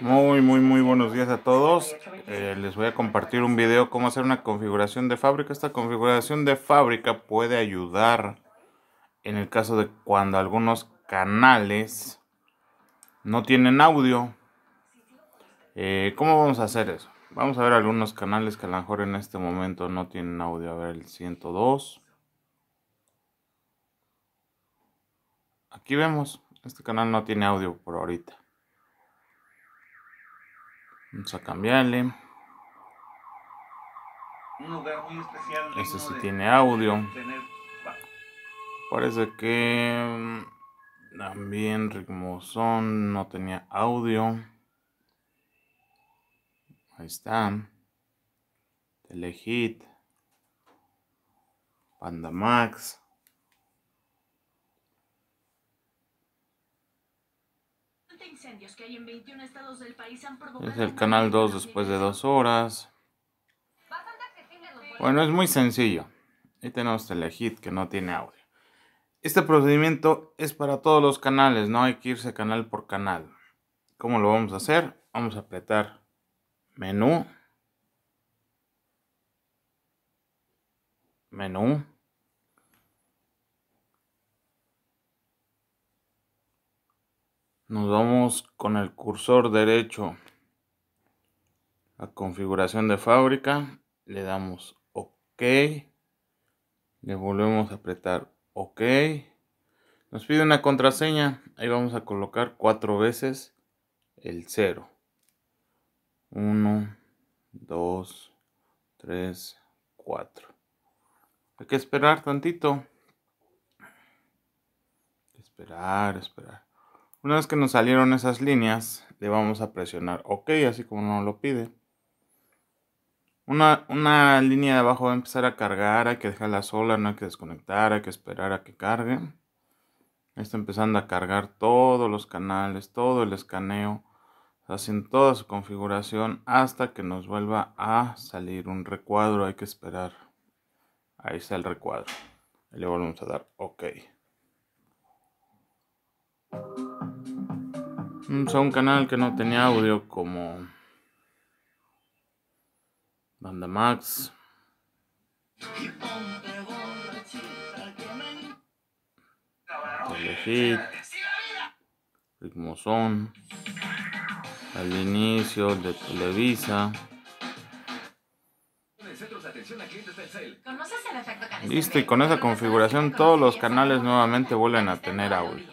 Muy, muy, muy buenos días a todos. Eh, les voy a compartir un video cómo hacer una configuración de fábrica. Esta configuración de fábrica puede ayudar en el caso de cuando algunos canales no tienen audio. Eh, ¿Cómo vamos a hacer eso? Vamos a ver algunos canales que a lo mejor en este momento no tienen audio. A ver el 102. Aquí vemos, este canal no tiene audio por ahorita. Vamos a cambiarle. Un lugar especial. Este sí tiene audio. Parece que mm, también son no tenía audio. Ahí está. Telehit. max incendios que hay en 21 estados del país Es el canal 2 después de dos horas. Bueno, es muy sencillo. Ahí tenemos Telehit que no tiene audio. Este procedimiento es para todos los canales, no hay que irse canal por canal. ¿Cómo lo vamos a hacer? Vamos a apretar menú. Menú. Nos vamos con el cursor derecho a configuración de fábrica. Le damos OK. Le volvemos a apretar OK. Nos pide una contraseña. Ahí vamos a colocar cuatro veces el 0. 1, 2, 3, 4. Hay que esperar tantito. esperar, esperar. Una vez que nos salieron esas líneas, le vamos a presionar OK, así como nos lo pide. Una, línea de abajo va a empezar a cargar, hay que dejarla sola, no hay que desconectar, hay que esperar a que cargue. Está empezando a cargar todos los canales, todo el escaneo, hacen toda su configuración hasta que nos vuelva a salir un recuadro, hay que esperar. Ahí está el recuadro. Le volvemos a dar OK. Mm, o un canal que no tenía audio como Banda Max. ritmo son Al inicio de Televisa. Listo, y con esa configuración todos los canales nuevamente vuelven a tener audio.